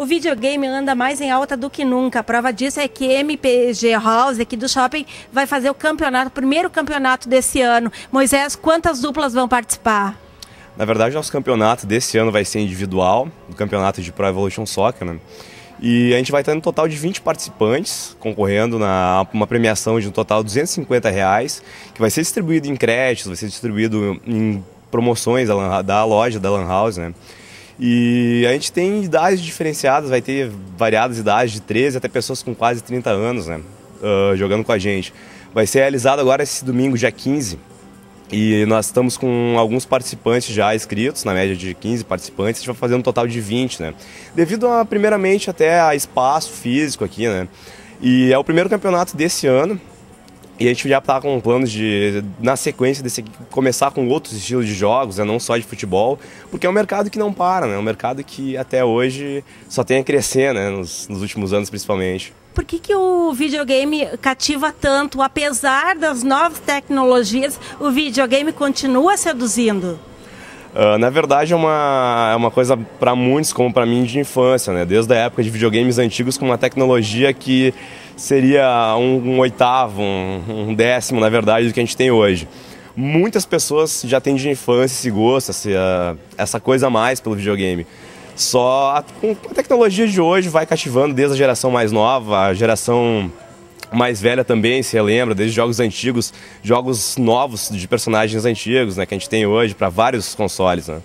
O videogame anda mais em alta do que nunca. A prova disso é que MPG House, aqui do shopping, vai fazer o campeonato, o primeiro campeonato desse ano. Moisés, quantas duplas vão participar? Na verdade, nosso campeonato desse ano vai ser individual, o campeonato de Pro Evolution Soccer, né? E a gente vai ter um total de 20 participantes concorrendo na uma premiação de um total de 250 reais, que vai ser distribuído em créditos, vai ser distribuído em promoções da, da loja da Lan House, né? E a gente tem idades diferenciadas, vai ter variadas idades, de 13 até pessoas com quase 30 anos, né? Uh, jogando com a gente. Vai ser realizado agora esse domingo, dia 15. E nós estamos com alguns participantes já inscritos, na média de 15 participantes, a gente vai fazer um total de 20, né? Devido a, primeiramente, até a espaço físico aqui, né? E é o primeiro campeonato desse ano, e a gente já está com planos de, na sequência, desse, começar com outros estilos de jogos, né? não só de futebol, porque é um mercado que não para, né? é um mercado que até hoje só tem a crescer, né? nos, nos últimos anos principalmente. Por que, que o videogame cativa tanto? Apesar das novas tecnologias, o videogame continua seduzindo? Ah, na verdade, é uma, é uma coisa para muitos, como para mim, de infância, né? Desde a época de videogames antigos, com uma tecnologia que seria um, um oitavo, um, um, décimo, na verdade, do que a gente tem hoje. Muitas pessoas já têm de infância esse gosto, essa, ah, essa coisa a mais pelo videogame. Só a, a tecnologia de hoje vai cativando desde a geração mais nova, a geração mais velha também se relembra, desde jogos antigos, jogos novos de personagens antigos, né, que a gente tem hoje para vários consoles, né.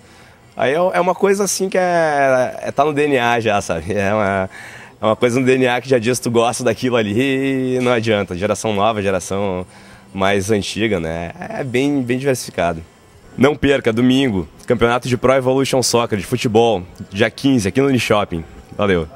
Aí é, é uma coisa assim que é, é tá no DNA já, sabe? É uma, é uma coisa no DNA que já diz tu gosta daquilo ali e não adianta. Geração nova, geração mais antiga, né? É bem, bem diversificado. Não perca, domingo, campeonato de Pro Evolution Soccer de futebol, dia 15, aqui no Shopping. Valeu!